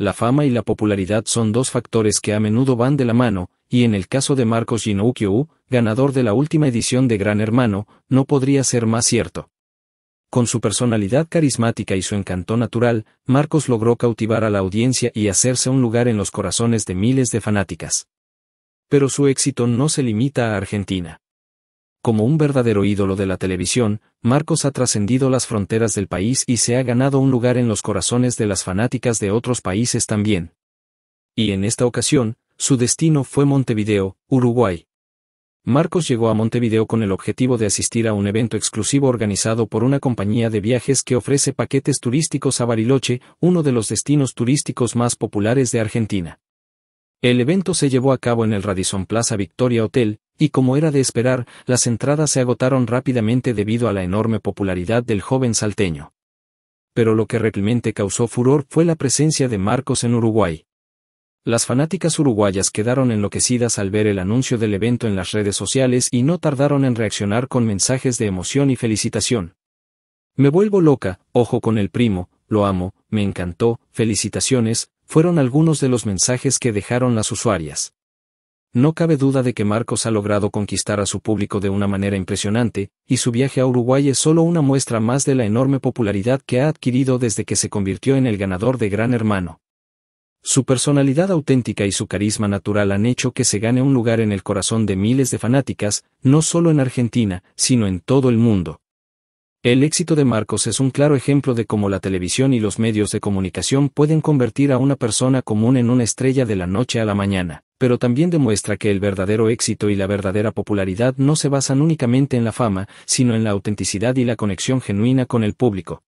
La fama y la popularidad son dos factores que a menudo van de la mano, y en el caso de Marcos Ginoukyou, ganador de la última edición de Gran Hermano, no podría ser más cierto. Con su personalidad carismática y su encanto natural, Marcos logró cautivar a la audiencia y hacerse un lugar en los corazones de miles de fanáticas. Pero su éxito no se limita a Argentina. Como un verdadero ídolo de la televisión, Marcos ha trascendido las fronteras del país y se ha ganado un lugar en los corazones de las fanáticas de otros países también. Y en esta ocasión, su destino fue Montevideo, Uruguay. Marcos llegó a Montevideo con el objetivo de asistir a un evento exclusivo organizado por una compañía de viajes que ofrece paquetes turísticos a Bariloche, uno de los destinos turísticos más populares de Argentina. El evento se llevó a cabo en el Radisson Plaza Victoria Hotel, y como era de esperar, las entradas se agotaron rápidamente debido a la enorme popularidad del joven salteño. Pero lo que realmente causó furor fue la presencia de Marcos en Uruguay. Las fanáticas uruguayas quedaron enloquecidas al ver el anuncio del evento en las redes sociales y no tardaron en reaccionar con mensajes de emoción y felicitación. Me vuelvo loca, ojo con el primo, lo amo, me encantó, felicitaciones, fueron algunos de los mensajes que dejaron las usuarias. No cabe duda de que Marcos ha logrado conquistar a su público de una manera impresionante, y su viaje a Uruguay es solo una muestra más de la enorme popularidad que ha adquirido desde que se convirtió en el ganador de Gran Hermano. Su personalidad auténtica y su carisma natural han hecho que se gane un lugar en el corazón de miles de fanáticas, no solo en Argentina, sino en todo el mundo. El éxito de Marcos es un claro ejemplo de cómo la televisión y los medios de comunicación pueden convertir a una persona común en una estrella de la noche a la mañana pero también demuestra que el verdadero éxito y la verdadera popularidad no se basan únicamente en la fama, sino en la autenticidad y la conexión genuina con el público.